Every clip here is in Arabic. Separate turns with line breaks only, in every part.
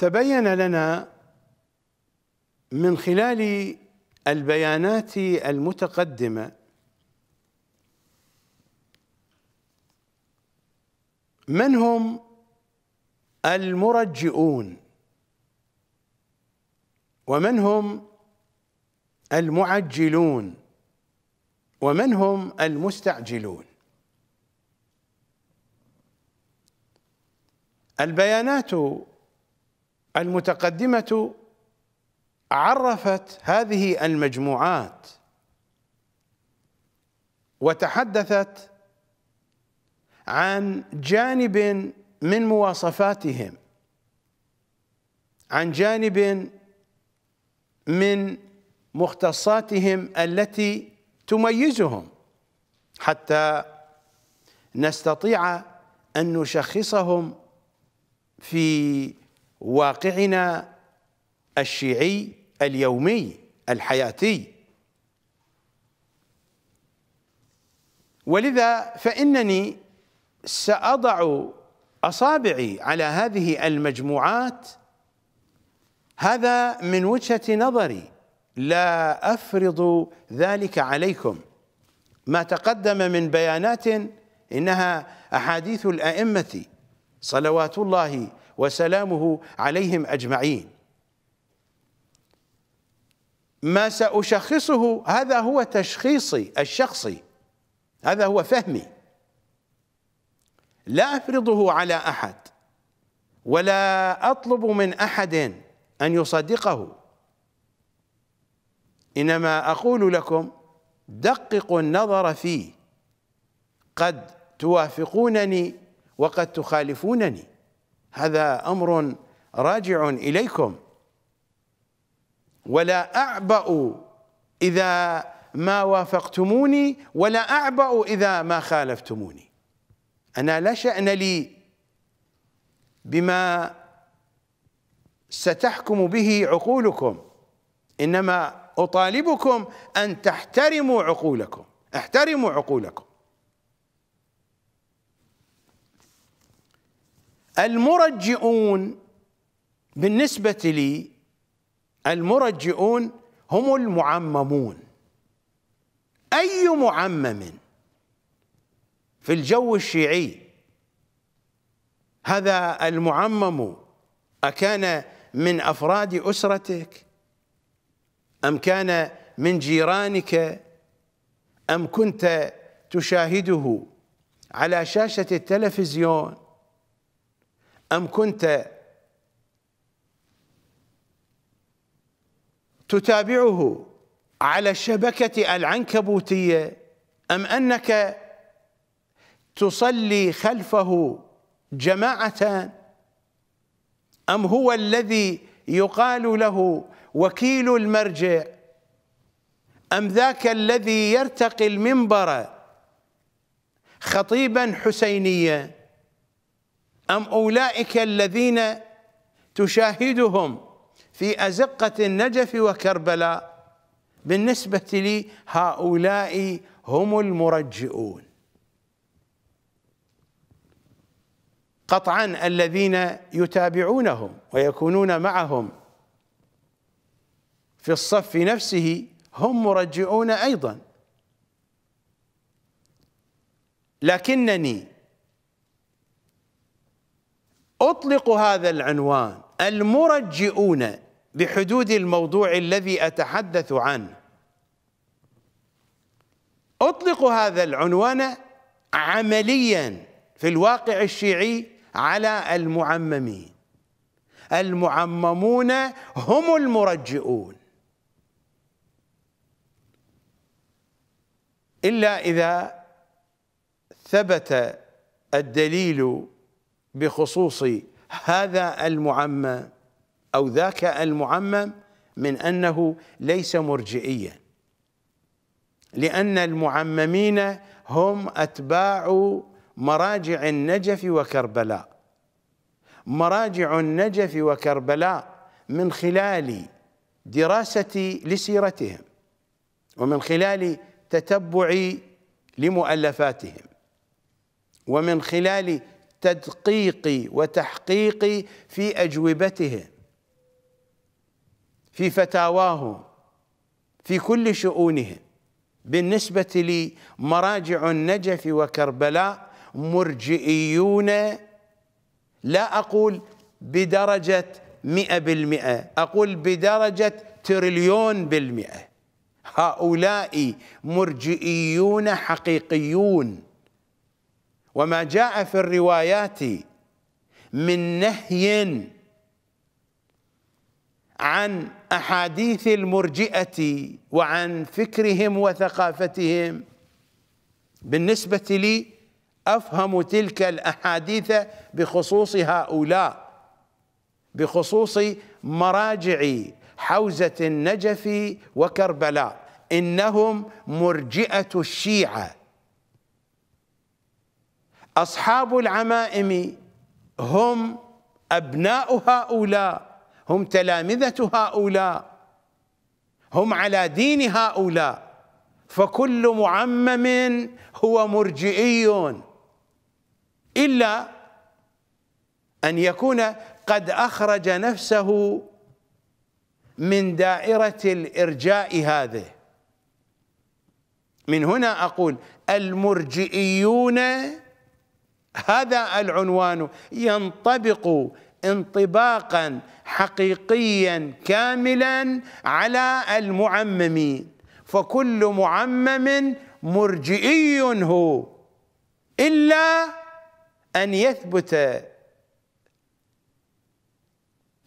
تبين لنا من خلال البيانات المتقدمه من هم المرجئون ومن هم المعجلون ومن هم المستعجلون البيانات المتقدمة عرفت هذه المجموعات وتحدثت عن جانب من مواصفاتهم عن جانب من مختصاتهم التي تميزهم حتى نستطيع ان نشخصهم في واقعنا الشيعي اليومي الحياتي ولذا فإنني سأضع أصابعي على هذه المجموعات هذا من وجهة نظري لا أفرض ذلك عليكم ما تقدم من بيانات إنها أحاديث الأئمة صلوات الله وسلامه عليهم اجمعين ما ساشخصه هذا هو تشخيصي الشخصي هذا هو فهمي لا افرضه على احد ولا اطلب من احد ان يصدقه انما اقول لكم دققوا النظر فيه قد توافقونني وقد تخالفونني هذا امر راجع اليكم ولا اعبأ اذا ما وافقتموني ولا اعبأ اذا ما خالفتموني انا لا شأن لي بما ستحكم به عقولكم انما اطالبكم ان تحترموا عقولكم احترموا عقولكم المرجئون بالنسبة لي المرجئون هم المعممون أي معمم في الجو الشيعي هذا المعمم أكان من أفراد أسرتك أم كان من جيرانك أم كنت تشاهده على شاشة التلفزيون أم كنت تتابعه على الشبكة العنكبوتية أم أنك تصلي خلفه جماعة أم هو الذي يقال له وكيل المرجع أم ذاك الذي يرتقي المنبر خطيبا حسينيا أم أولئك الذين تشاهدهم في أزقة النجف وكربلاء بالنسبة لي هؤلاء هم المرجئون قطعا الذين يتابعونهم ويكونون معهم في الصف نفسه هم مرجعون ايضا لكنني أطلق هذا العنوان المرجئون بحدود الموضوع الذي أتحدث عنه أطلق هذا العنوان عمليا في الواقع الشيعي على المعممين المعممون هم المرجئون إلا إذا ثبت الدليل بخصوص هذا المعمم أو ذاك المعمم من أنه ليس مرجئيا لأن المعممين هم أتباع مراجع النجف وكربلاء مراجع النجف وكربلاء من خلال دراستي لسيرتهم ومن خلال تتبعي لمؤلفاتهم ومن خلال تدقيقي وتحقيقي في أجوبته في فتاواه في كل شؤونه بالنسبة لمراجع النجف وكربلاء مرجئيون لا أقول بدرجة مئة بالمئة أقول بدرجة تريليون بالمئة هؤلاء مرجئيون حقيقيون وما جاء في الروايات من نهي عن احاديث المرجئه وعن فكرهم وثقافتهم بالنسبه لي افهم تلك الاحاديث بخصوص هؤلاء بخصوص مراجع حوزه النجف وكربلاء انهم مرجئه الشيعه أصحاب العمائم هم أبناء هؤلاء هم تلامذة هؤلاء هم على دين هؤلاء فكل معمم هو مرجئي إلا أن يكون قد أخرج نفسه من دائرة الإرجاء هذه من هنا أقول المرجئيون هذا العنوان ينطبق انطباقا حقيقيا كاملا على المعممين فكل معمم مرجئي هو الا ان يثبت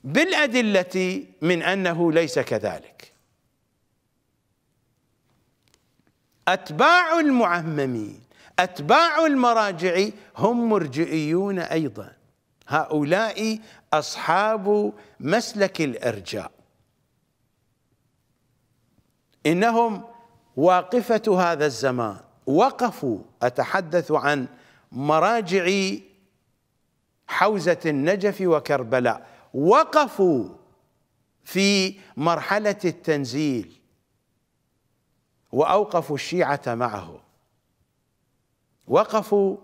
بالادله من انه ليس كذلك اتباع المعممين أتباع المراجع هم مرجئيون أيضا هؤلاء أصحاب مسلك الإرجاء إنهم واقفة هذا الزمان وقفوا أتحدث عن مراجع حوزة النجف وكربلاء وقفوا في مرحلة التنزيل وأوقفوا الشيعة معهم وقفوا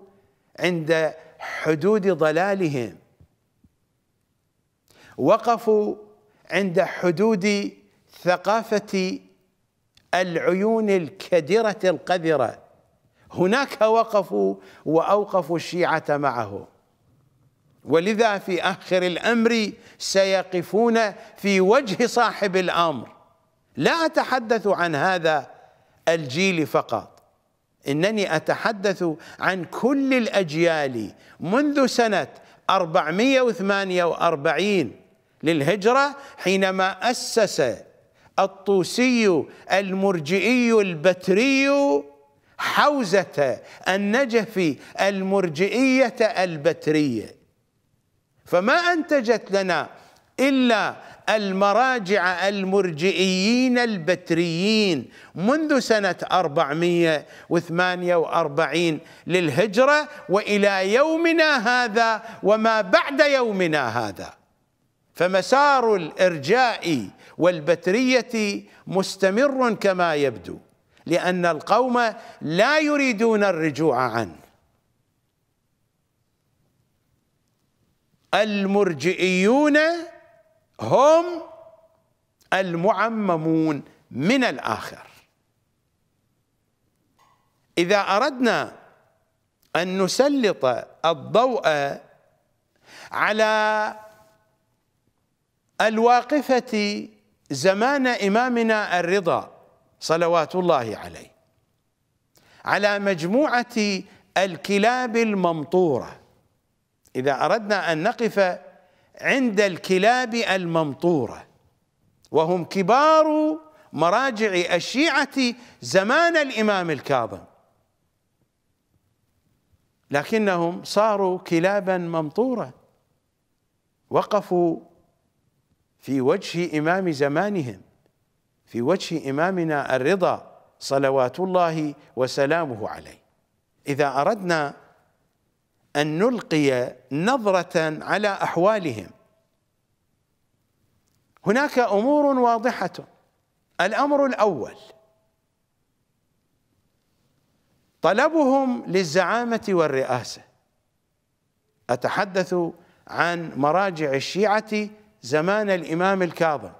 عند حدود ضلالهم وقفوا عند حدود ثقافة العيون الكدرة القذرة هناك وقفوا وأوقفوا الشيعة معه ولذا في آخر الأمر سيقفون في وجه صاحب الأمر لا أتحدث عن هذا الجيل فقط إنني أتحدث عن كل الأجيال منذ سنة 448 للهجرة حينما أسس الطوسي المرجئي البتري حوزة النجف المرجئية البترية فما أنتجت لنا إلا المراجع المرجئيين البتريين منذ سنة 448 للهجرة وإلى يومنا هذا وما بعد يومنا هذا فمسار الإرجاء والبترية مستمر كما يبدو لأن القوم لا يريدون الرجوع عنه المرجئيون هم المعممون من الآخر إذا أردنا أن نسلط الضوء على الواقفة زمان إمامنا الرضا صلوات الله عليه على مجموعة الكلاب الممطورة إذا أردنا أن نقف عند الكلاب الممطوره وهم كبار مراجع الشيعه زمان الامام الكاظم لكنهم صاروا كلابا ممطوره وقفوا في وجه امام زمانهم في وجه امامنا الرضا صلوات الله وسلامه عليه اذا اردنا أن نلقي نظرة على أحوالهم هناك أمور واضحة الأمر الأول طلبهم للزعامة والرئاسة أتحدث عن مراجع الشيعة زمان الإمام الكاظم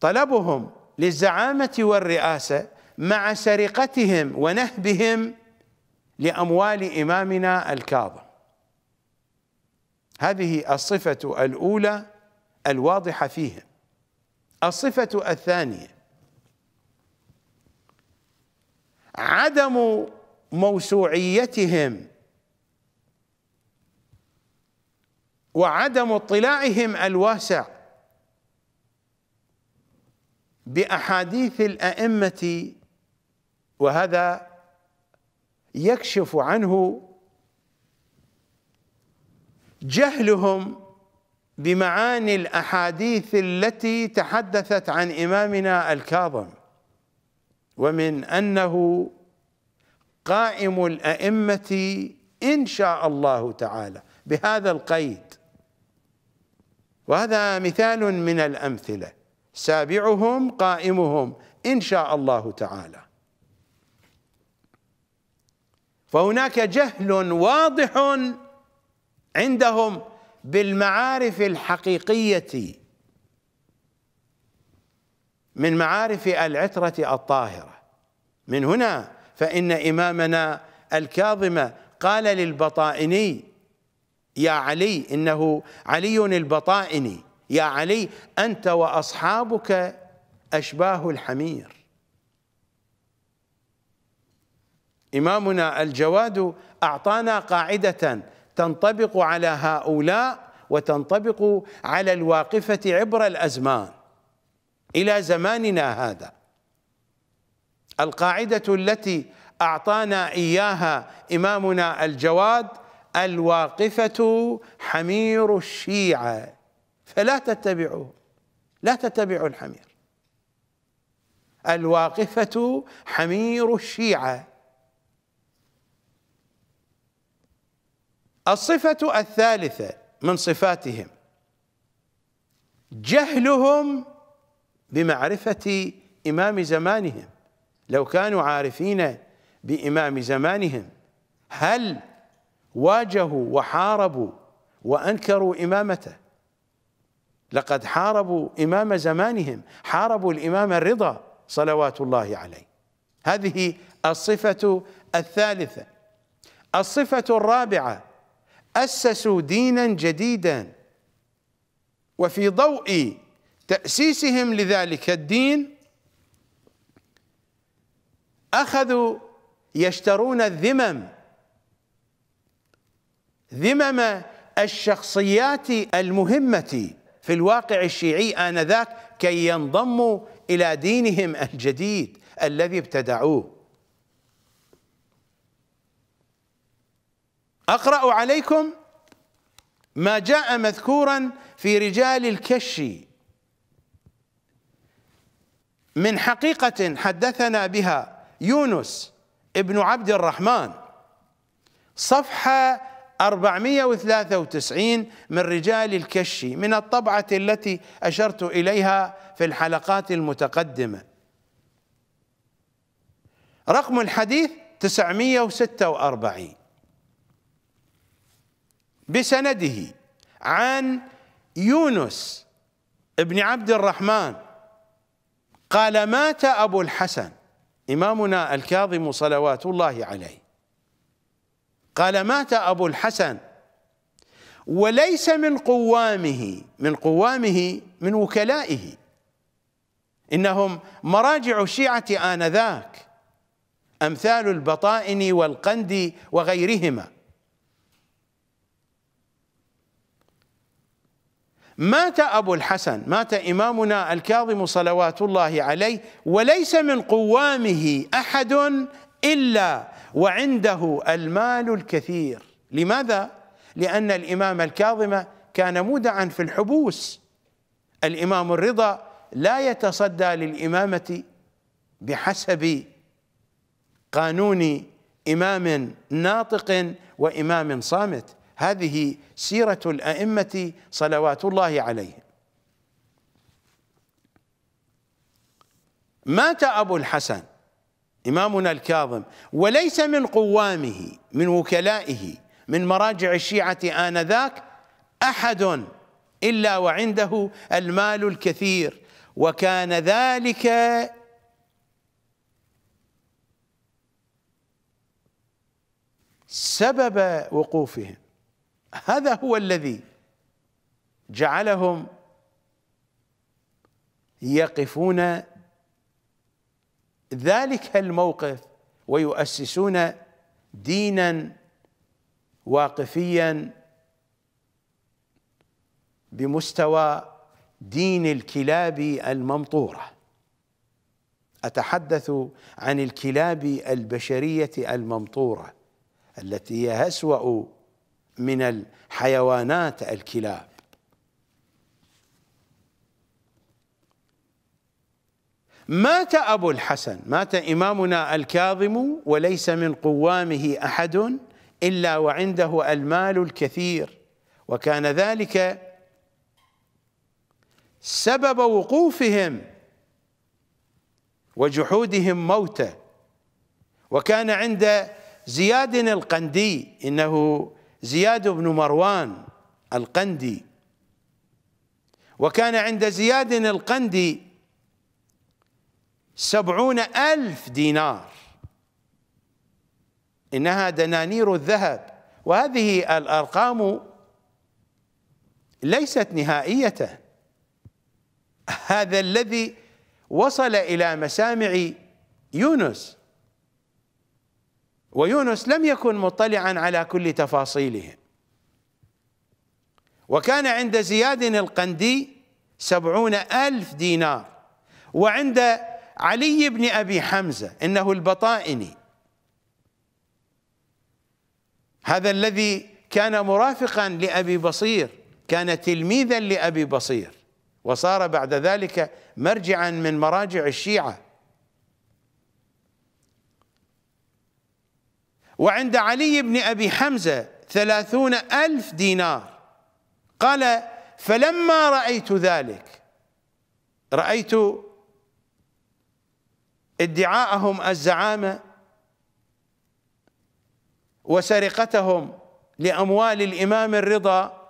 طلبهم للزعامة والرئاسة مع سرقتهم ونهبهم لأموال إمامنا الكاظم هذه الصفة الأولى الواضحة فيهم الصفة الثانية عدم موسوعيتهم وعدم اطلاعهم الواسع باحاديث الائمه وهذا يكشف عنه جهلهم بمعاني الاحاديث التي تحدثت عن امامنا الكاظم ومن انه قائم الائمه ان شاء الله تعالى بهذا القيد وهذا مثال من الامثله سابعهم قائمهم ان شاء الله تعالى فهناك جهل واضح عندهم بالمعارف الحقيقيه من معارف العتره الطاهره من هنا فان امامنا الكاظم قال للبطائني يا علي انه علي البطائني يا علي انت واصحابك اشباه الحمير إمامنا الجواد أعطانا قاعدة تنطبق على هؤلاء وتنطبق على الواقفة عبر الأزمان إلى زماننا هذا القاعدة التي أعطانا إياها إمامنا الجواد الواقفة حمير الشيعة فلا تتبعوه لا تتبعوا الحمير الواقفة حمير الشيعة الصفة الثالثة من صفاتهم جهلهم بمعرفة إمام زمانهم لو كانوا عارفين بإمام زمانهم هل واجهوا وحاربوا وأنكروا إمامته لقد حاربوا إمام زمانهم حاربوا الإمام الرضا صلوات الله عليه هذه الصفة الثالثة الصفة الرابعة أسسوا دينا جديدا وفي ضوء تأسيسهم لذلك الدين أخذوا يشترون الذمم ذمم الشخصيات المهمة في الواقع الشيعي آنذاك كي ينضموا إلى دينهم الجديد الذي ابتدعوه أقرأ عليكم ما جاء مذكورا في رجال الكش من حقيقة حدثنا بها يونس ابن عبد الرحمن صفحة 493 من رجال الكشي من الطبعة التي أشرت إليها في الحلقات المتقدمة رقم الحديث 946 بسنده عن يونس بن عبد الرحمن قال مات أبو الحسن إمامنا الكاظم صلوات الله عليه قال مات أبو الحسن وليس من قوامه من قوامه من وكلائه إنهم مراجع الشيعة آنذاك أمثال البطائن والقندي وغيرهما مات أبو الحسن مات إمامنا الكاظم صلوات الله عليه وليس من قوامه أحد إلا وعنده المال الكثير لماذا؟ لأن الإمام الكاظم كان مودعا في الحبوس الإمام الرضا لا يتصدى للإمامة بحسب قانون إمام ناطق وإمام صامت هذه سيرة الأئمة صلوات الله عليهم مات أبو الحسن إمامنا الكاظم وليس من قوامه من وكلائه من مراجع الشيعة آنذاك أحد إلا وعنده المال الكثير وكان ذلك سبب وقوفهم هذا هو الذي جعلهم يقفون ذلك الموقف ويؤسسون دينا واقفيا بمستوى دين الكلاب الممطوره اتحدث عن الكلاب البشريه الممطوره التي هي اسوا من الحيوانات الكلاب مات أبو الحسن مات إمامنا الكاظم وليس من قوامه أحد إلا وعنده المال الكثير وكان ذلك سبب وقوفهم وجحودهم موته وكان عند زياد القندي إنه زياد بن مروان القندي وكان عند زياد القندي سبعون ألف دينار إنها دنانير الذهب وهذه الأرقام ليست نهائية هذا الذي وصل إلى مسامع يونس ويونس لم يكن مطلعا على كل تفاصيلهم وكان عند زياد القندي سبعون ألف دينار وعند علي بن أبي حمزة إنه البطائني هذا الذي كان مرافقا لأبي بصير كان تلميذا لأبي بصير وصار بعد ذلك مرجعا من مراجع الشيعة وعند علي بن أبي حمزة ثلاثون ألف دينار قال فلما رأيت ذلك رأيت ادعاءهم الزعامة وسرقتهم لأموال الإمام الرضا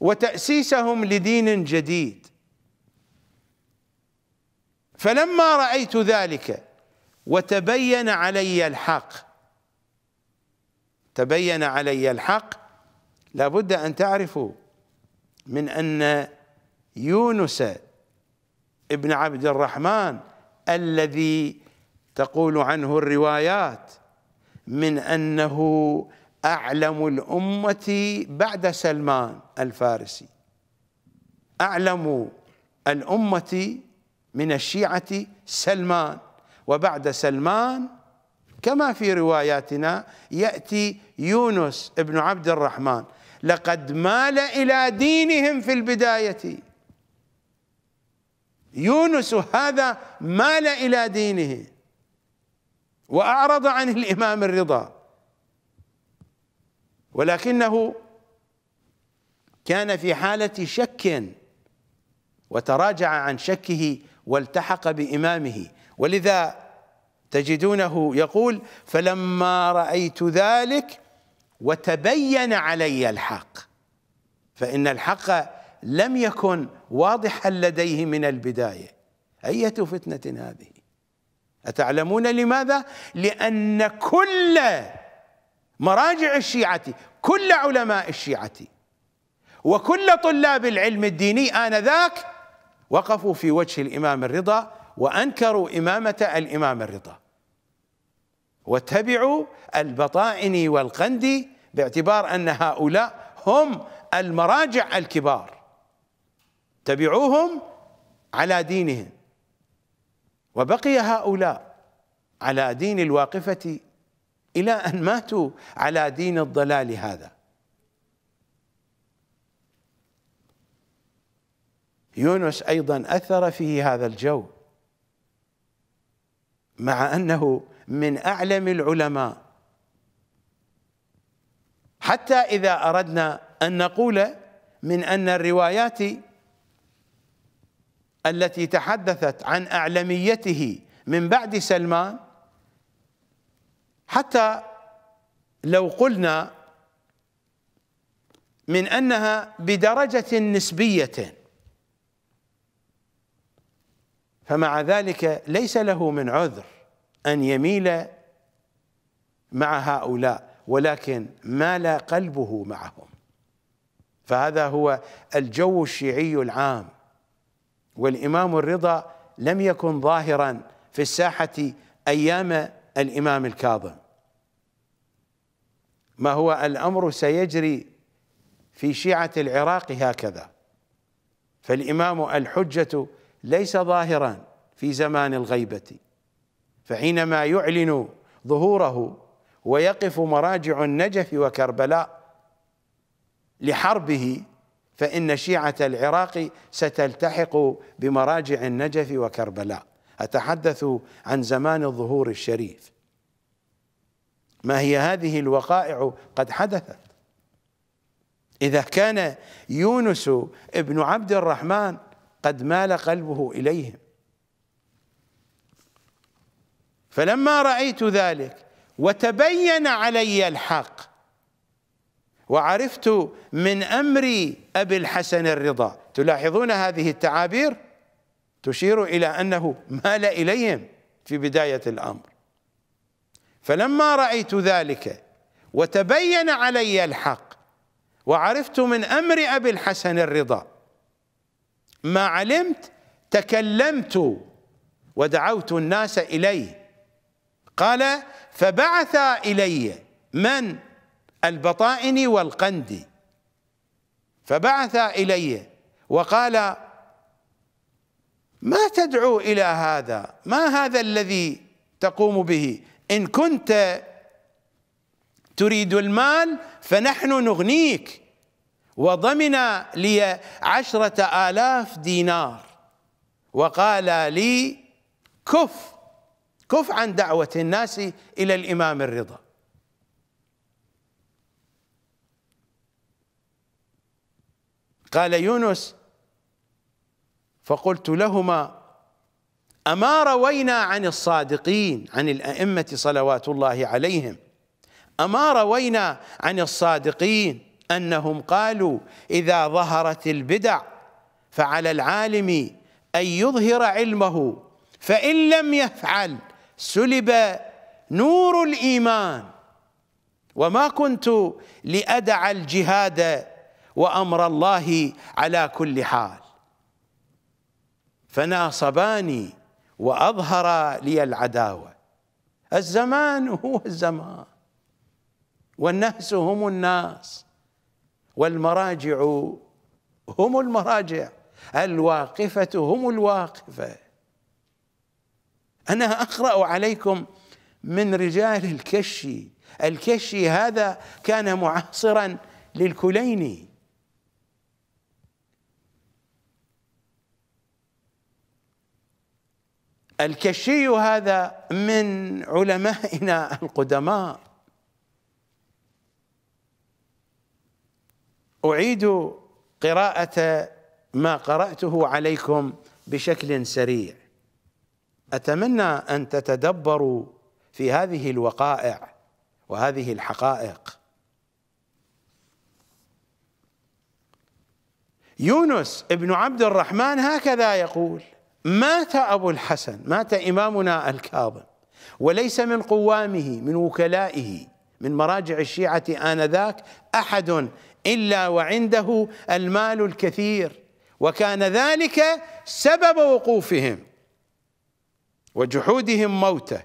وتأسيسهم لدين جديد فلما رأيت ذلك وتبين علي الحق تبين علي الحق لابد أن تعرفوا من أن يونس ابن عبد الرحمن الذي تقول عنه الروايات من أنه أعلم الأمة بعد سلمان الفارسي أعلم الأمة من الشيعة سلمان وبعد سلمان كما في رواياتنا يأتي يونس ابن عبد الرحمن لقد مال إلى دينهم في البداية يونس هذا مال إلى دينه وأعرض عن الإمام الرضا ولكنه كان في حالة شك وتراجع عن شكه والتحق بإمامه ولذا تجدونه يقول فلما رأيت ذلك وتبين علي الحق فإن الحق لم يكن واضحا لديه من البداية أية فتنة هذه أتعلمون لماذا؟ لأن كل مراجع الشيعة كل علماء الشيعة وكل طلاب العلم الديني آنذاك وقفوا في وجه الإمام الرضا وأنكروا إمامة الإمام الرضا واتبعوا البطائن والقندي باعتبار أن هؤلاء هم المراجع الكبار تبعوهم على دينهم وبقي هؤلاء على دين الواقفة إلى أن ماتوا على دين الضلال هذا يونس ايضا اثر فيه هذا الجو مع انه من اعلم العلماء حتى اذا اردنا ان نقول من ان الروايات التي تحدثت عن اعلميته من بعد سلمان حتى لو قلنا من انها بدرجه نسبيه فمع ذلك ليس له من عذر ان يميل مع هؤلاء ولكن مال قلبه معهم فهذا هو الجو الشيعي العام والامام الرضا لم يكن ظاهرا في الساحه ايام الامام الكاظم ما هو الامر سيجري في شيعه العراق هكذا فالامام الحجه ليس ظاهرا في زمان الغيبة فحينما يعلن ظهوره ويقف مراجع النجف وكربلاء لحربه فإن شيعة العراق ستلتحق بمراجع النجف وكربلاء أتحدث عن زمان الظهور الشريف ما هي هذه الوقائع قد حدثت إذا كان يونس ابن عبد الرحمن قد مال قلبه اليهم فلما رايت ذلك وتبين علي الحق وعرفت من امر ابي الحسن الرضا تلاحظون هذه التعابير تشير الى انه مال اليهم في بدايه الامر فلما رايت ذلك وتبين علي الحق وعرفت من امر ابي الحسن الرضا ما علمت تكلمت ودعوت الناس إليه قال فبعث إلي من البطائن والقند فبعث إلي وقال ما تدعو إلى هذا ما هذا الذي تقوم به إن كنت تريد المال فنحن نغنيك وضمن لي عشرة آلاف دينار وقال لي كف كف عن دعوة الناس إلى الإمام الرضا قال يونس فقلت لهما أما روينا عن الصادقين عن الأئمة صلوات الله عليهم أما روينا عن الصادقين أنهم قالوا إذا ظهرت البدع فعلى العالم أن يظهر علمه فإن لم يفعل سلب نور الإيمان وما كنت لأدع الجهاد وأمر الله على كل حال فناصباني وأظهر لي العداوة الزمان هو الزمان والناس هم الناس والمراجع هم المراجع الواقفة هم الواقفة أنا أقرأ عليكم من رجال الكشي الكشي هذا كان معاصرا للكليني الكشي هذا من علمائنا القدماء أعيد قراءة ما قرأته عليكم بشكل سريع أتمنى أن تتدبروا في هذه الوقائع وهذه الحقائق يونس ابن عبد الرحمن هكذا يقول مات أبو الحسن مات إمامنا الكاظم وليس من قوامه من وكلائه من مراجع الشيعة آنذاك أحد إلا وعنده المال الكثير وكان ذلك سبب وقوفهم وجحودهم موته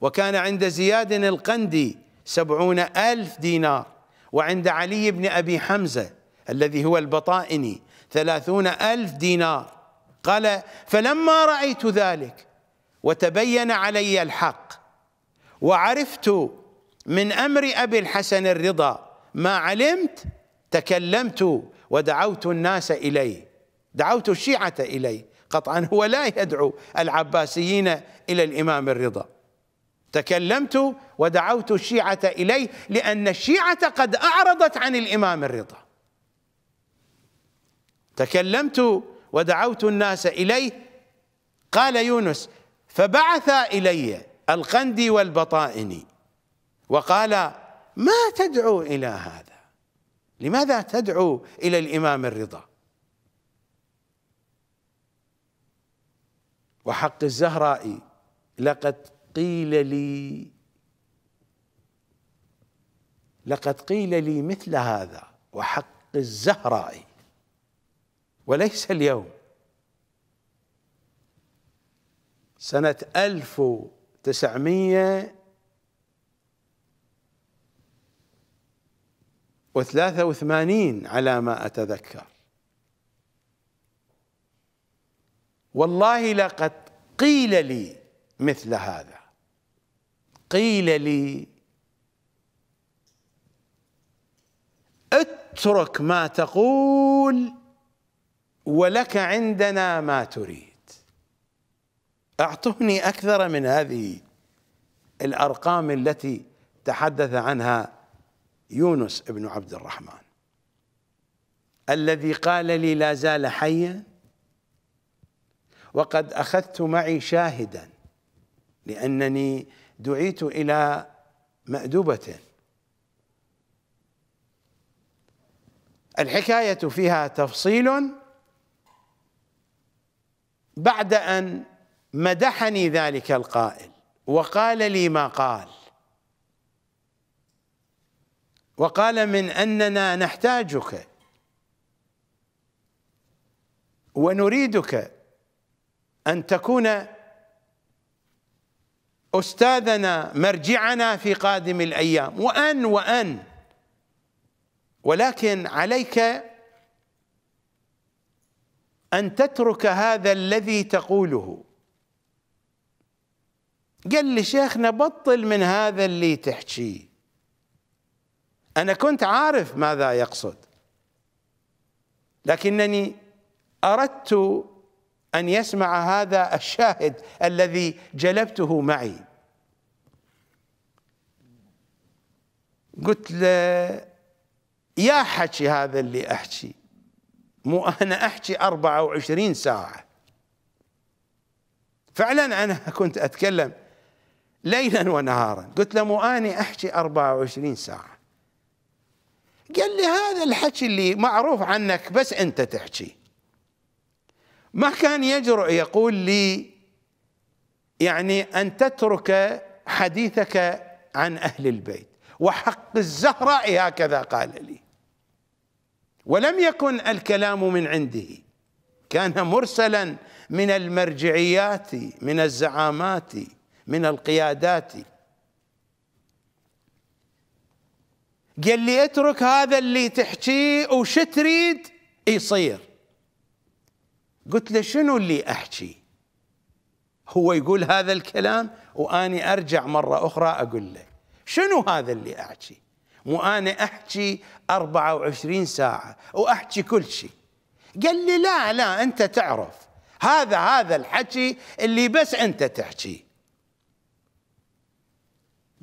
وكان عند زياد القندي سبعون ألف دينار وعند علي بن أبي حمزة الذي هو البطائني ثلاثون ألف دينار قال فلما رأيت ذلك وتبين علي الحق وعرفت من أمر أبي الحسن الرضا ما علمت تكلمت ودعوت الناس إليه دعوت الشيعة إليه قطعا هو لا يدعو العباسيين إلى الإمام الرضا تكلمت ودعوت الشيعة إليه لأن الشيعة قد أعرضت عن الإمام الرضا تكلمت ودعوت الناس إليه قال يونس فبعث إلي القندي والبطائني وقال ما تدعو الى هذا لماذا تدعو الى الامام الرضا وحق الزهراء لقد قيل لي لقد قيل لي مثل هذا وحق الزهراء وليس اليوم سنة 1900 وثلاثة وثمانين على ما أتذكر والله لقد قيل لي مثل هذا قيل لي اترك ما تقول ولك عندنا ما تريد اعطوني اكثر من هذه الارقام التي تحدث عنها يونس ابن عبد الرحمن الذي قال لي لا زال حيا وقد اخذت معي شاهدا لانني دعيت الى مأدبة الحكاية فيها تفصيل بعد أن مدحني ذلك القائل وقال لي ما قال وقال من أننا نحتاجك ونريدك أن تكون أستاذنا مرجعنا في قادم الأيام وأن وأن ولكن عليك أن تترك هذا الذي تقوله قال شيخنا بطل من هذا اللي تحكيه انا كنت عارف ماذا يقصد لكنني اردت ان يسمع هذا الشاهد الذي جلبته معي قلت له يا حكي هذا اللي احكي مو انا احكي 24 ساعه فعلا انا كنت اتكلم ليلا ونهارا قلت له مو اني احكي 24 ساعه قال لي هذا الحكي اللي معروف عنك بس انت تحكي ما كان يجرؤ يقول لي يعني ان تترك حديثك عن اهل البيت وحق الزهراء هكذا قال لي ولم يكن الكلام من عنده كان مرسلا من المرجعيات من الزعامات من القيادات قال لي اترك هذا اللي تحكيه وش تريد يصير قلت له شنو اللي احكي هو يقول هذا الكلام واني ارجع مره اخرى اقول له شنو هذا اللي احكي مو انا احكي 24 ساعه واحكي كل شيء قال لي لا لا انت تعرف هذا هذا الحكي اللي بس انت تحكيه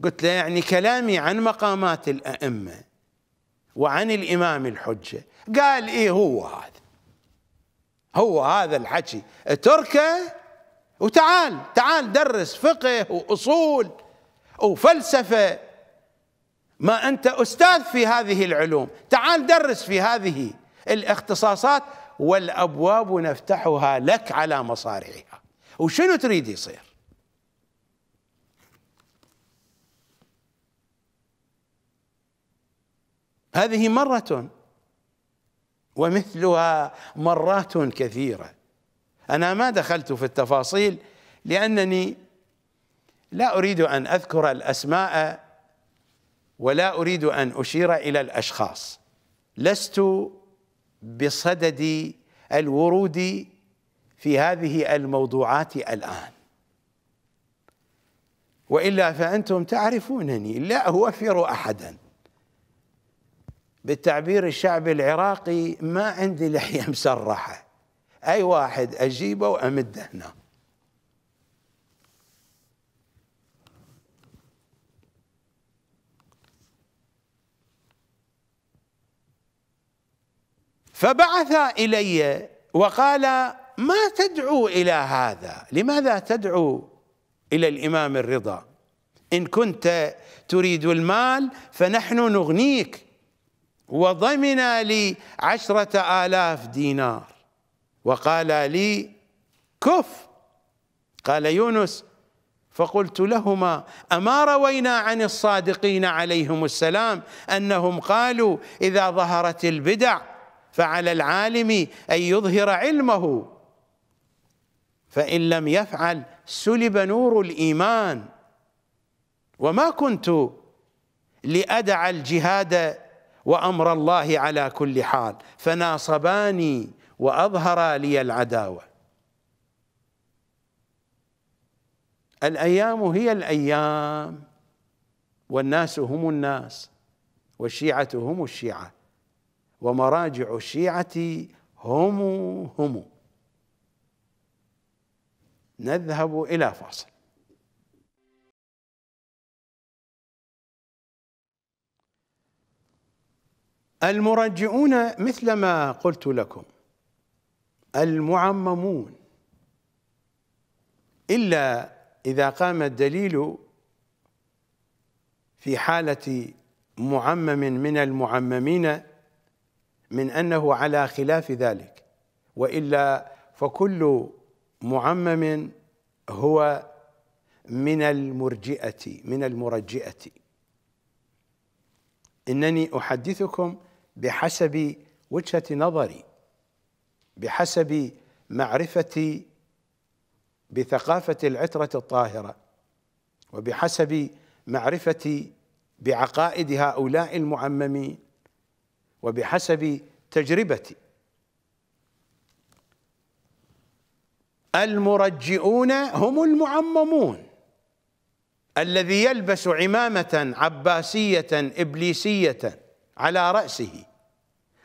قلت له يعني كلامي عن مقامات الأئمة وعن الإمام الحجة قال إيه هو هذا هو هذا الحكي اتركه وتعال تعال درس فقه وأصول وفلسفة ما أنت أستاذ في هذه العلوم تعال درس في هذه الاختصاصات والأبواب نفتحها لك على مصارعها وشنو تريد يصير هذه مرة ومثلها مرات كثيرة أنا ما دخلت في التفاصيل لأنني لا أريد أن أذكر الأسماء ولا أريد أن أشير إلى الأشخاص لست بصدد الورود في هذه الموضوعات الآن وإلا فأنتم تعرفونني لا أوفر أحداً بالتعبير الشعبي العراقي ما عندي لحية مسرحة أي واحد أجيبه وأمده هنا فبعث إلي وقال ما تدعو إلى هذا لماذا تدعو إلى الإمام الرضا إن كنت تريد المال فنحن نغنيك وضمن لي عشرة آلاف دينار وقال لي كف قال يونس فقلت لهما أما روينا عن الصادقين عليهم السلام أنهم قالوا إذا ظهرت البدع فعلى العالم أن يظهر علمه فإن لم يفعل سلب نور الإيمان وما كنت لأدع الجهاد وأمر الله على كل حال فناصباني وأظهرا لي العداوة الأيام هي الأيام والناس هم الناس والشيعة هم الشيعة ومراجع الشيعة هم هم نذهب إلى فاصل المرجئون مثل ما قلت لكم المعممون إلا إذا قام الدليل في حالة معمم من المعممين من أنه على خلاف ذلك وإلا فكل معمم هو من المرجئة من المرجئة انني احدثكم بحسب وجهه نظري بحسب معرفتي بثقافه العتره الطاهره وبحسب معرفتي بعقائد هؤلاء المعممين وبحسب تجربتي المرجئون هم المعممون الذي يلبس عمامة عباسية إبليسية على رأسه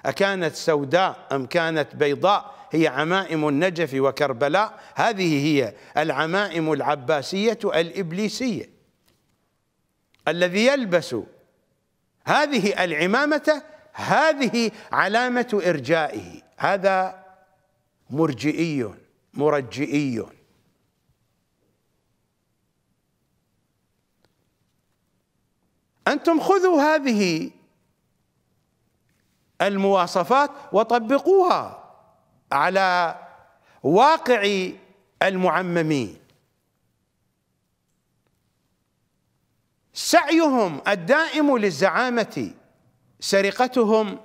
أكانت سوداء أم كانت بيضاء هي عمائم النجف وكربلاء هذه هي العمائم العباسية الإبليسية الذي يلبس هذه العمامة هذه علامة إرجائه هذا مرجئي مرجئي انتم خذوا هذه المواصفات وطبقوها على واقع المعممين سعيهم الدائم للزعامه سرقتهم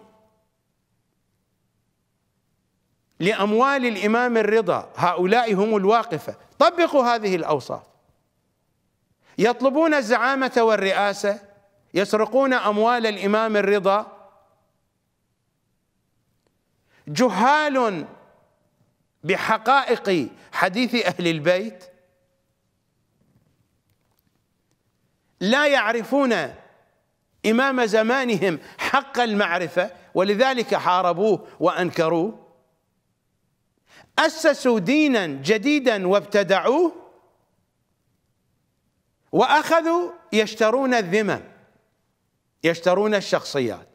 لاموال الامام الرضا هؤلاء هم الواقفه طبقوا هذه الاوصاف يطلبون الزعامه والرئاسه يسرقون اموال الامام الرضا جهال بحقائق حديث اهل البيت لا يعرفون امام زمانهم حق المعرفه ولذلك حاربوه وانكروه اسسوا دينا جديدا وابتدعوه واخذوا يشترون الذمم يشترون الشخصيات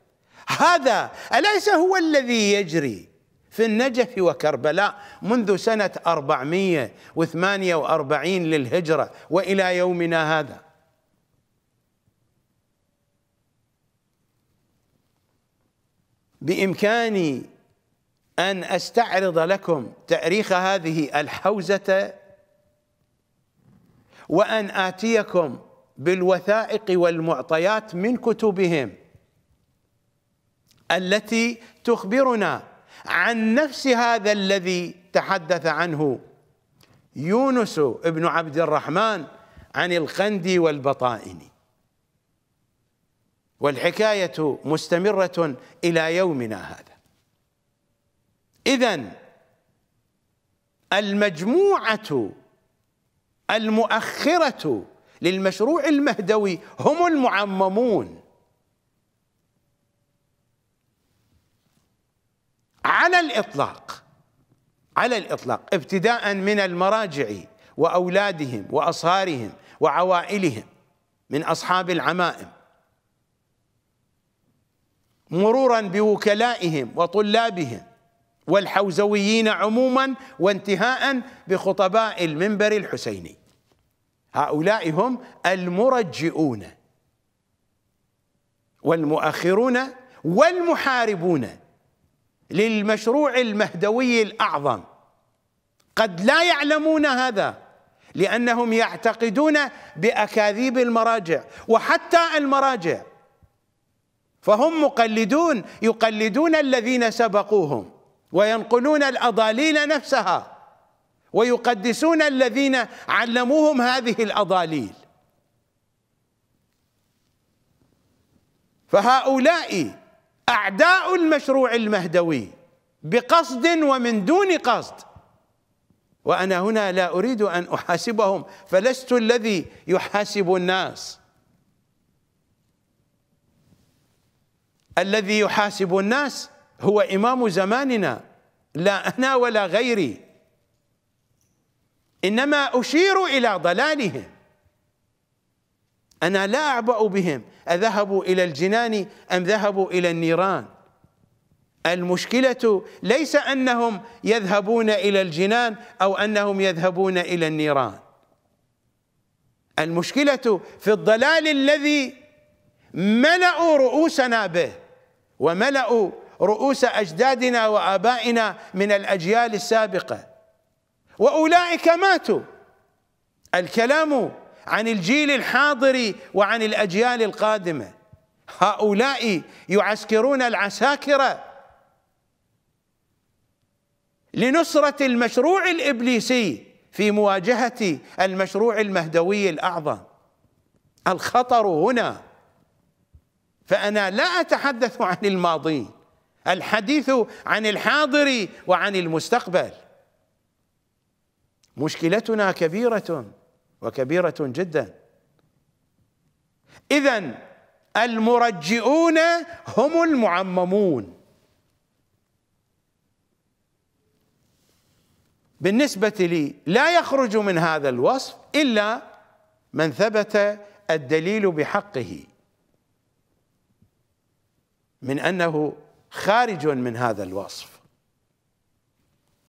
هذا أليس هو الذي يجري في النجف وكربلاء منذ سنة 448 للهجرة وإلى يومنا هذا بإمكاني أن أستعرض لكم تاريخ هذه الحوزة وأن آتيكم بالوثائق والمعطيات من كتبهم التي تخبرنا عن نفس هذا الذي تحدث عنه يونس ابن عبد الرحمن عن الخندي والبطائن والحكاية مستمرة إلى يومنا هذا إذا المجموعة المؤخرة للمشروع المهدوي هم المعممون على الإطلاق على الإطلاق ابتداء من المراجع وأولادهم وأصهارهم وعوائلهم من أصحاب العمائم مرورا بوكلائهم وطلابهم والحوزويين عموما وانتهاء بخطباء المنبر الحسيني هؤلاء هم المرجئون والمؤخرون والمحاربون للمشروع المهدوي الأعظم قد لا يعلمون هذا لأنهم يعتقدون بأكاذيب المراجع وحتى المراجع فهم مقلدون يقلدون الذين سبقوهم وينقلون الأضاليل نفسها ويقدسون الذين علموهم هذه الأضاليل فهؤلاء أعداء المشروع المهدوي بقصد ومن دون قصد وأنا هنا لا أريد أن أحاسبهم فلست الذي يحاسب الناس الذي يحاسب الناس هو إمام زماننا لا أنا ولا غيري إنما أشير إلى ضلالهم أنا لا أعبأ بهم أذهبوا إلى الجنان أم ذهبوا إلى النيران المشكلة ليس أنهم يذهبون إلى الجنان أو أنهم يذهبون إلى النيران المشكلة في الضلال الذي ملأوا رؤوسنا به وملأوا رؤوس أجدادنا وآبائنا من الأجيال السابقة واولئك ماتوا الكلام عن الجيل الحاضر وعن الاجيال القادمه هؤلاء يعسكرون العساكر لنصره المشروع الابليسي في مواجهه المشروع المهدوي الاعظم الخطر هنا فانا لا اتحدث عن الماضي الحديث عن الحاضر وعن المستقبل مشكلتنا كبيرة وكبيرة جدا إذا المرجئون هم المعممون بالنسبة لي لا يخرج من هذا الوصف إلا من ثبت الدليل بحقه من أنه خارج من هذا الوصف